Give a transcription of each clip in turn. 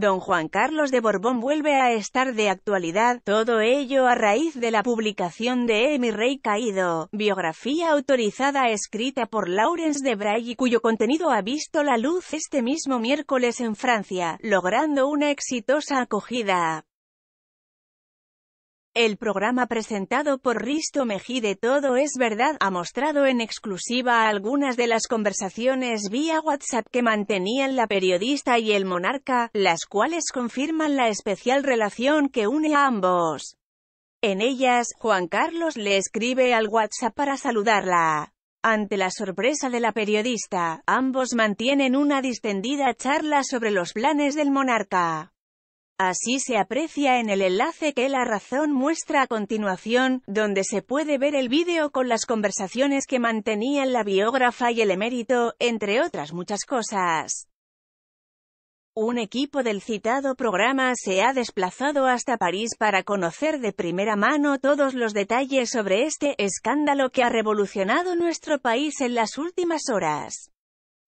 Don Juan Carlos de Borbón vuelve a estar de actualidad, todo ello a raíz de la publicación de Mi Rey Caído, biografía autorizada escrita por Laurence de Braille cuyo contenido ha visto la luz este mismo miércoles en Francia, logrando una exitosa acogida. El programa presentado por Risto Mejí de Todo es Verdad ha mostrado en exclusiva algunas de las conversaciones vía WhatsApp que mantenían la periodista y el monarca, las cuales confirman la especial relación que une a ambos. En ellas, Juan Carlos le escribe al WhatsApp para saludarla. Ante la sorpresa de la periodista, ambos mantienen una distendida charla sobre los planes del monarca. Así se aprecia en el enlace que La Razón muestra a continuación, donde se puede ver el vídeo con las conversaciones que mantenían la biógrafa y el emérito, entre otras muchas cosas. Un equipo del citado programa se ha desplazado hasta París para conocer de primera mano todos los detalles sobre este escándalo que ha revolucionado nuestro país en las últimas horas.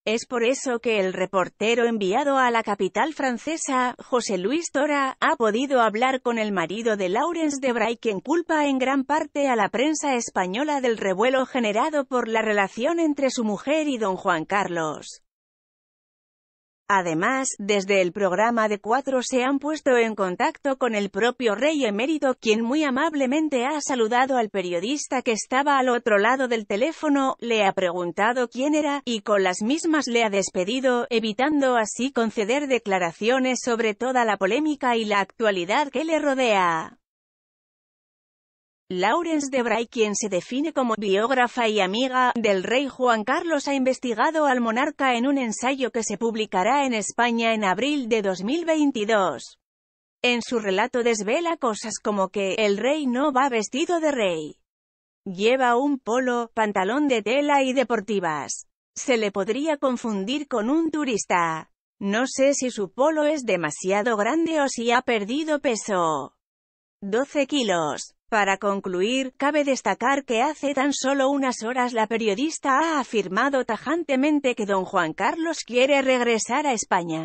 Es por eso que el reportero enviado a la capital francesa, José Luis Tora, ha podido hablar con el marido de Laurence Bray, quien culpa en gran parte a la prensa española del revuelo generado por la relación entre su mujer y don Juan Carlos. Además, desde el programa de cuatro se han puesto en contacto con el propio rey emérito, quien muy amablemente ha saludado al periodista que estaba al otro lado del teléfono, le ha preguntado quién era, y con las mismas le ha despedido, evitando así conceder declaraciones sobre toda la polémica y la actualidad que le rodea. Laurence Bray, quien se define como biógrafa y amiga del rey Juan Carlos, ha investigado al monarca en un ensayo que se publicará en España en abril de 2022. En su relato desvela cosas como que el rey no va vestido de rey. Lleva un polo, pantalón de tela y deportivas. Se le podría confundir con un turista. No sé si su polo es demasiado grande o si ha perdido peso. 12 kilos. Para concluir, cabe destacar que hace tan solo unas horas la periodista ha afirmado tajantemente que don Juan Carlos quiere regresar a España.